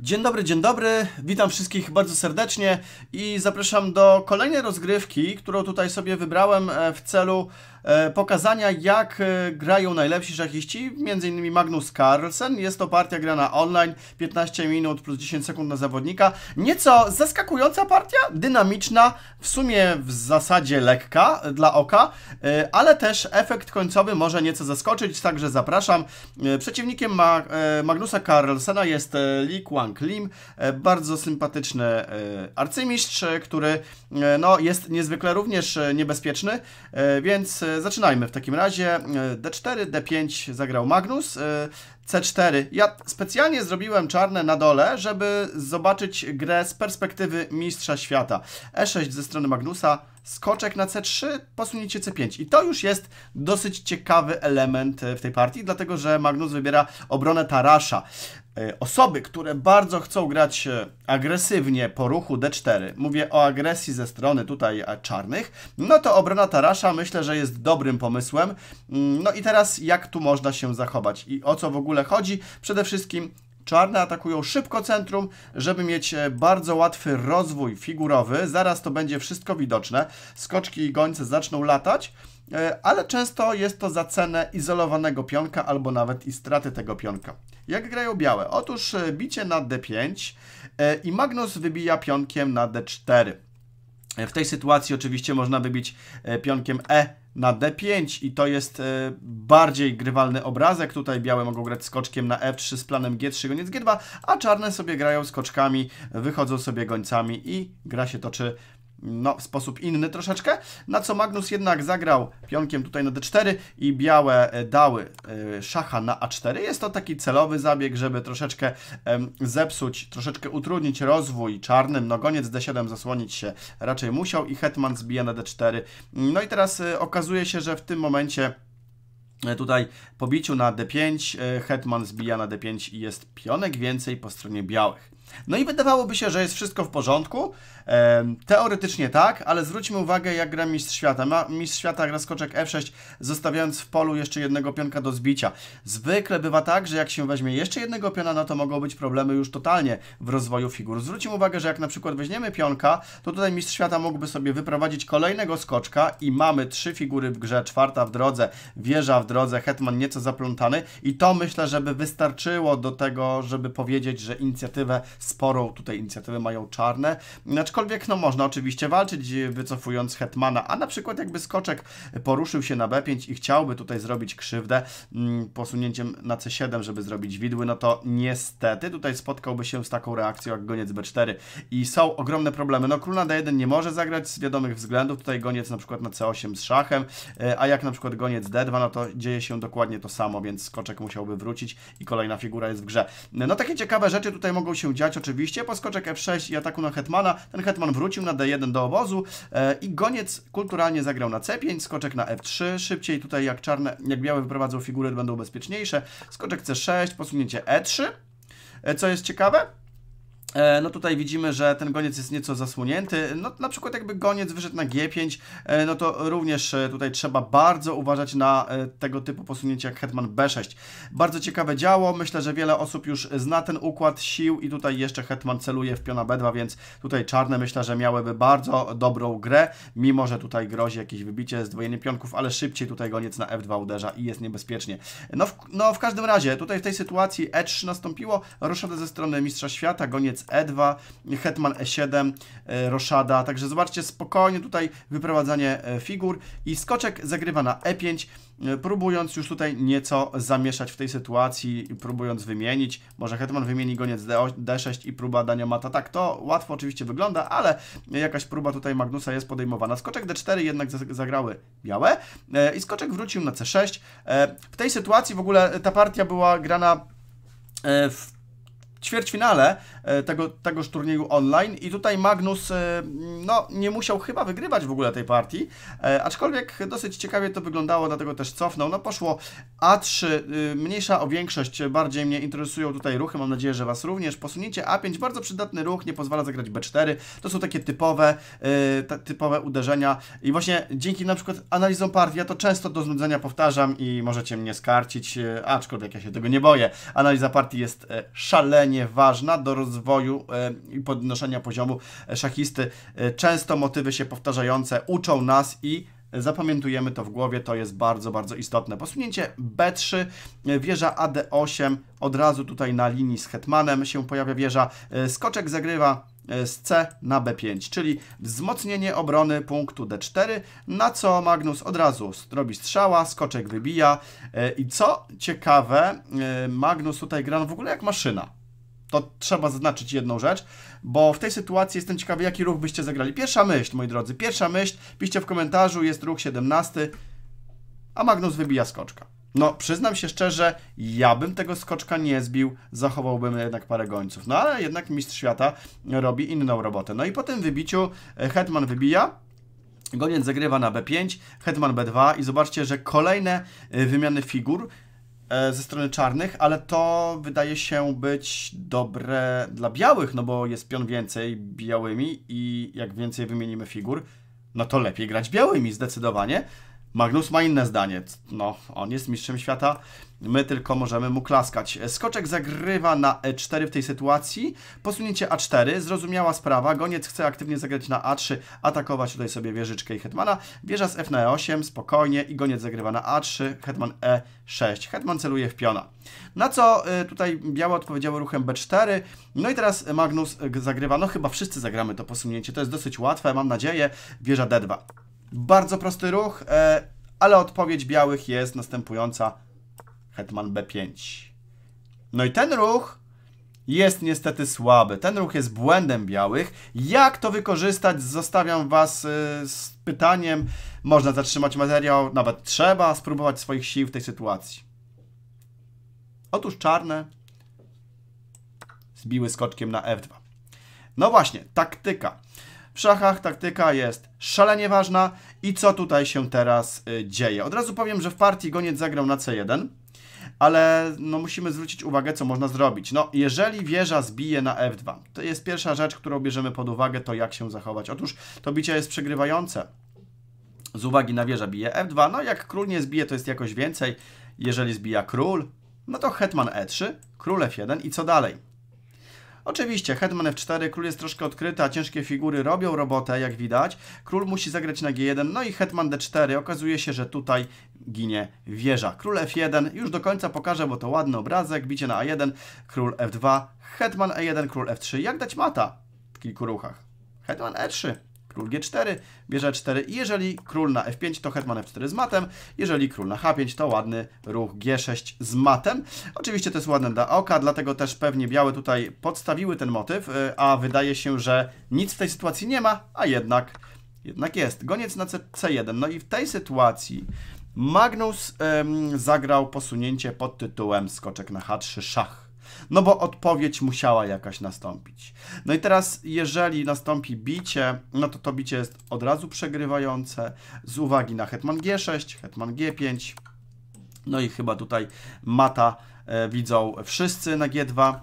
Dzień dobry, dzień dobry. Witam wszystkich bardzo serdecznie i zapraszam do kolejnej rozgrywki, którą tutaj sobie wybrałem e, w celu e, pokazania, jak e, grają najlepsi szachiści, m.in. Magnus Carlsen. Jest to partia grana online, 15 minut plus 10 sekund na zawodnika. Nieco zaskakująca partia, dynamiczna, w sumie w zasadzie lekka dla oka, ale też efekt końcowy może nieco zaskoczyć, także zapraszam. Przeciwnikiem Magnusa Carlsena jest Lee Kwan Wang Lim, e, bardzo sympatyczny e, arcymistrz, który e, no, jest niezwykle również niebezpieczny, więc zaczynajmy w takim razie. D4, D5 zagrał Magnus, C4. Ja specjalnie zrobiłem czarne na dole, żeby zobaczyć grę z perspektywy mistrza świata. E6 ze strony Magnusa, skoczek na C3, posunięcie C5. I to już jest dosyć ciekawy element w tej partii, dlatego że Magnus wybiera obronę Tarasza. E, osoby, które bardzo chcą grać agresywnie po ruchu D4, mówię o agresji ze strony tutaj e, czarnych, no to obrona Tarasza myślę, że jest dobrym pomysłem. Mm, no i teraz jak tu można się zachować i o co w ogóle chodzi? Przede wszystkim Czarne atakują szybko centrum, żeby mieć e, bardzo łatwy rozwój figurowy. Zaraz to będzie wszystko widoczne. Skoczki i gońce zaczną latać. E, ale często jest to za cenę izolowanego pionka albo nawet i straty tego pionka. Jak grają białe? Otóż e, bicie na d5 e, i Magnus wybija pionkiem na d4. W tej sytuacji oczywiście można wybić pionkiem e na d5 i to jest bardziej grywalny obrazek. Tutaj białe mogą grać skoczkiem na f3 z planem g3, goniec g2, a czarne sobie grają skoczkami, wychodzą sobie gońcami i gra się toczy no, w sposób inny troszeczkę, na co Magnus jednak zagrał pionkiem tutaj na d4 i białe e, dały e, szacha na a4. Jest to taki celowy zabieg, żeby troszeczkę zepsuć, troszeczkę utrudnić rozwój czarnym. No goniec d7 zasłonić się raczej musiał i hetman zbija na d4. No i teraz e, okazuje się, że w tym momencie tutaj pobiciu na d5 hetman zbija na d5 i jest pionek więcej po stronie białych. No i wydawałoby się, że jest wszystko w porządku. E, teoretycznie tak, ale zwróćmy uwagę, jak gra Mistrz Świata. Ma Mistrz Świata gra skoczek F6, zostawiając w polu jeszcze jednego pionka do zbicia. Zwykle bywa tak, że jak się weźmie jeszcze jednego piona, no to mogą być problemy już totalnie w rozwoju figur. Zwróćmy uwagę, że jak na przykład weźmiemy pionka, to tutaj Mistrz Świata mógłby sobie wyprowadzić kolejnego skoczka i mamy trzy figury w grze, czwarta w drodze, wieża w drodze, hetman nieco zaplątany i to myślę, żeby wystarczyło do tego, żeby powiedzieć, że inicjatywę sporą tutaj inicjatywę mają czarne. Aczkolwiek no można oczywiście walczyć wycofując Hetmana, a na przykład jakby skoczek poruszył się na B5 i chciałby tutaj zrobić krzywdę mm, posunięciem na C7, żeby zrobić widły, no to niestety tutaj spotkałby się z taką reakcją jak goniec B4 i są ogromne problemy. No król na D1 nie może zagrać z wiadomych względów, tutaj goniec na przykład na C8 z szachem, e, a jak na przykład goniec D2, no to dzieje się dokładnie to samo, więc skoczek musiałby wrócić i kolejna figura jest w grze. No takie ciekawe rzeczy tutaj mogą się dziać, grać oczywiście, skoczek f6 i ataku na hetmana, ten hetman wrócił na d1 do obozu e, i goniec kulturalnie zagrał na c5, skoczek na f3, szybciej tutaj jak czarne, jak białe wyprowadzą figury będą bezpieczniejsze, skoczek c6, posunięcie e3, e, co jest ciekawe, E, no tutaj widzimy, że ten goniec jest nieco zasłonięty. No na przykład jakby goniec wyszedł na G5, e, no to również e, tutaj trzeba bardzo uważać na tego typu posunięcia jak hetman B6. Bardzo ciekawe działo, myślę, że wiele osób już zna ten układ sił i tutaj jeszcze hetman celuje w piona B2, więc tutaj czarne myślę, że miałyby bardzo dobrą grę, mimo że tutaj grozi jakieś wybicie, zdwojenie pionków, ale szybciej tutaj goniec na F2 uderza i jest niebezpiecznie. No w, no w każdym razie, tutaj w tej sytuacji edge nastąpiło, ruszone ze strony Mistrza Świata, goniec E2, e Hetman E7, e, Roszada, także zobaczcie spokojnie tutaj wyprowadzanie e, figur i skoczek zagrywa na E5, próbując już tutaj nieco zamieszać w tej sytuacji, próbując wymienić, może Hetman wymieni goniec D6 i próba dania mata, tak to łatwo oczywiście wygląda, ale jakaś próba tutaj Magnusa jest podejmowana. Skoczek D4 jednak zagrały białe i skoczek wrócił na C6. W tej sytuacji w ogóle ta partia była grana w ćwierćfinale e, tego, tegoż turnieju online i tutaj Magnus e, no, nie musiał chyba wygrywać w ogóle tej partii, e, aczkolwiek dosyć ciekawie to wyglądało, dlatego też cofnął. No poszło A3, y, mniejsza o większość, bardziej mnie interesują tutaj ruchy, mam nadzieję, że Was również. Posunięcie A5, bardzo przydatny ruch, nie pozwala zagrać B4, to są takie typowe, typowe uderzenia i właśnie dzięki na przykład analizom partii, ja to często do znudzenia powtarzam i możecie mnie skarcić, aczkolwiek ja się tego nie boję. Analiza partii jest szalenie szalenie ważna do rozwoju e, i podnoszenia poziomu szachisty. E, często motywy się powtarzające uczą nas i zapamiętujemy to w głowie, to jest bardzo, bardzo istotne. Posunięcie B3, e, wieża AD8, od razu tutaj na linii z hetmanem się pojawia wieża, skoczek zagrywa z C na B5, czyli wzmocnienie obrony punktu D4, na co Magnus od razu robi strzała, skoczek wybija i co ciekawe, Magnus tutaj gra w ogóle jak maszyna to trzeba zaznaczyć jedną rzecz, bo w tej sytuacji jestem ciekawy, jaki ruch byście zagrali. Pierwsza myśl, moi drodzy, pierwsza myśl, piszcie w komentarzu, jest ruch 17, a Magnus wybija skoczka. No, przyznam się szczerze, ja bym tego skoczka nie zbił, zachowałbym jednak parę gońców. No, ale jednak mistrz świata robi inną robotę. No i po tym wybiciu e, Hetman wybija, goniec zagrywa na B5, Hetman B2 i zobaczcie, że kolejne e, wymiany figur E, ze strony czarnych, ale to wydaje się być dobre dla białych, no bo jest pion więcej białymi i jak więcej wymienimy figur, no to lepiej grać białymi zdecydowanie. Magnus ma inne zdanie. No, on jest mistrzem świata. My tylko możemy mu klaskać. Skoczek zagrywa na E4 w tej sytuacji. Posunięcie A4. Zrozumiała sprawa. Goniec chce aktywnie zagrać na A3. Atakować tutaj sobie wieżyczkę i hetmana. Wieża z F na E8. Spokojnie. I goniec zagrywa na A3. Hetman E6. Hetman celuje w piona. Na co y, tutaj białe odpowiedziały ruchem B4. No i teraz Magnus zagrywa. No chyba wszyscy zagramy to posunięcie. To jest dosyć łatwe. Mam nadzieję. Wieża D2. Bardzo prosty ruch, e, ale odpowiedź białych jest następująca. Hetman B5. No i ten ruch jest niestety słaby. Ten ruch jest błędem białych. Jak to wykorzystać? Zostawiam Was e, z pytaniem. Można zatrzymać materiał, nawet trzeba spróbować swoich sił w tej sytuacji. Otóż czarne zbiły skoczkiem na F2. No właśnie, taktyka. W szachach taktyka jest szalenie ważna i co tutaj się teraz y, dzieje. Od razu powiem, że w partii goniec zagrał na C1, ale no musimy zwrócić uwagę, co można zrobić. No, jeżeli wieża zbije na F2, to jest pierwsza rzecz, którą bierzemy pod uwagę, to jak się zachować. Otóż to bicie jest przegrywające. Z uwagi na wieża bije F2, no jak król nie zbije, to jest jakoś więcej. Jeżeli zbija król, no to hetman E3, król F1 i co dalej? Oczywiście, hetman f4, król jest troszkę odkryty, a ciężkie figury robią robotę, jak widać. Król musi zagrać na g1, no i hetman d4. Okazuje się, że tutaj ginie wieża. Król f1, już do końca pokażę, bo to ładny obrazek, bicie na a1, król f2, hetman e1, król f3. Jak dać mata w kilku ruchach? Hetman e3 król G4, bierze 4 i jeżeli król na F5, to hetman F4 z matem, jeżeli król na H5, to ładny ruch G6 z matem. Oczywiście to jest ładne dla oka, dlatego też pewnie białe tutaj podstawiły ten motyw, y, a wydaje się, że nic w tej sytuacji nie ma, a jednak, jednak jest. Goniec na C1, no i w tej sytuacji... Magnus ym, zagrał posunięcie pod tytułem skoczek na H3 szach. No bo odpowiedź musiała jakaś nastąpić. No i teraz, jeżeli nastąpi bicie, no to to bicie jest od razu przegrywające z uwagi na hetman g6, hetman g5. No i chyba tutaj mata e, widzą wszyscy na g2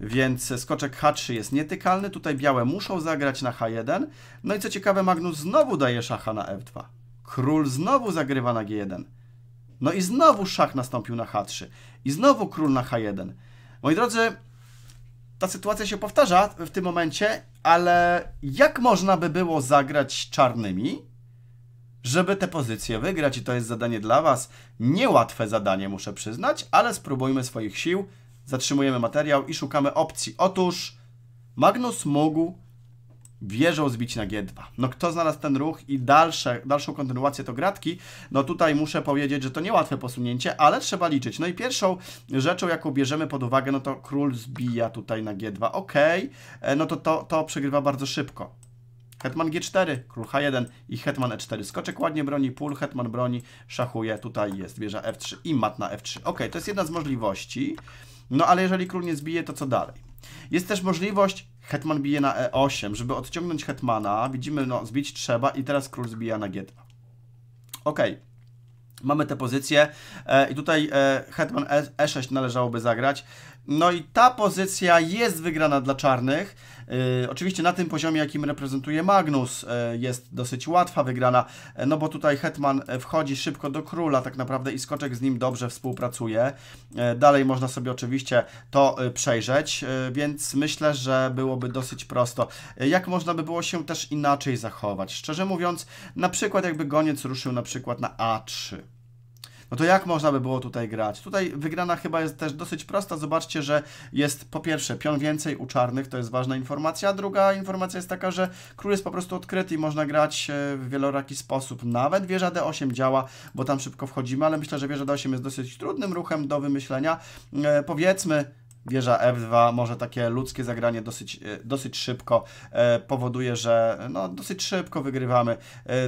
więc skoczek H3 jest nietykalny, tutaj białe muszą zagrać na H1. No i co ciekawe, Magnus znowu daje szacha na F2. Król znowu zagrywa na G1. No i znowu szach nastąpił na H3. I znowu król na H1. Moi drodzy, ta sytuacja się powtarza w tym momencie, ale jak można by było zagrać czarnymi, żeby te pozycje wygrać? I to jest zadanie dla Was. Niełatwe zadanie, muszę przyznać, ale spróbujmy swoich sił. Zatrzymujemy materiał i szukamy opcji. Otóż Magnus mógł wierzą zbić na G2. No kto znalazł ten ruch i dalsze, dalszą kontynuację to gratki, no tutaj muszę powiedzieć, że to niełatwe posunięcie, ale trzeba liczyć. No i pierwszą rzeczą, jaką bierzemy pod uwagę, no to król zbija tutaj na G2, ok, e, no to to, to przegrywa bardzo szybko. Hetman G4, król H1 i hetman E4. Skoczek ładnie broni, pól, hetman broni, szachuje, tutaj jest wieża F3 i mat na F3. Ok, to jest jedna z możliwości, no ale jeżeli król nie zbije, to co dalej? Jest też możliwość hetman bije na e8, żeby odciągnąć hetmana. Widzimy, no zbić trzeba i teraz król zbija na g2. Ok. Mamy te pozycje e, i tutaj e, hetman e6 e należałoby zagrać. No i ta pozycja jest wygrana dla czarnych, E, oczywiście na tym poziomie, jakim reprezentuje Magnus, e, jest dosyć łatwa wygrana, e, no bo tutaj Hetman wchodzi szybko do króla tak naprawdę i skoczek z nim dobrze współpracuje. Dalej można sobie oczywiście to przejrzeć, więc myślę, że byłoby dosyć prosto. Jak można by było się też inaczej zachować? Szczerze mówiąc, na przykład jakby goniec ruszył na przykład na A3. No to jak można by było tutaj grać? Tutaj wygrana chyba jest też dosyć prosta. Zobaczcie, że jest po pierwsze pion więcej u czarnych, to jest ważna informacja. Druga informacja jest taka, że król jest po prostu odkryty i można grać e, w wieloraki sposób. Nawet wieża D8 działa, bo tam szybko wchodzimy, ale myślę, że wieża D8 jest dosyć trudnym ruchem do wymyślenia. E, powiedzmy, wieża F2, może takie ludzkie zagranie dosyć, e, dosyć szybko e, powoduje, że e, no, dosyć szybko wygrywamy.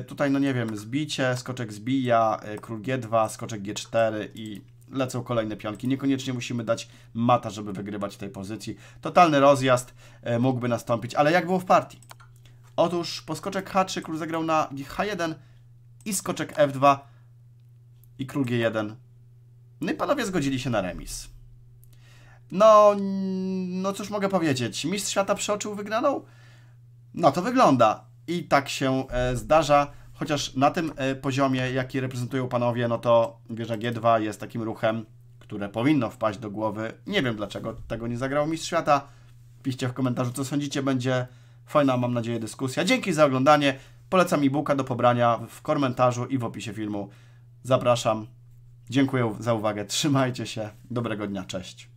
Tutaj, no nie wiem, zbicie, skoczek zbija, król G2, skoczek G4 i lecą kolejne pionki. Niekoniecznie musimy dać mata, żeby wygrywać tej pozycji. Totalny rozjazd mógłby nastąpić, ale jak było w partii? Otóż po skoczek H3 król zagrał na H1 i skoczek F2 i król G1. No i panowie zgodzili się na remis. No, no cóż mogę powiedzieć, mistrz świata przeoczył wygraną? No to wygląda. I tak się e, zdarza, chociaż na tym e, poziomie, jaki reprezentują panowie, no to wieża G2 jest takim ruchem, które powinno wpaść do głowy. Nie wiem dlaczego tego nie zagrał mistrz świata. Piszcie w komentarzu, co sądzicie, będzie fajna, mam nadzieję, dyskusja. Dzięki za oglądanie. Polecam e-booka do pobrania w komentarzu i w opisie filmu. Zapraszam. Dziękuję za uwagę. Trzymajcie się. Dobrego dnia. Cześć.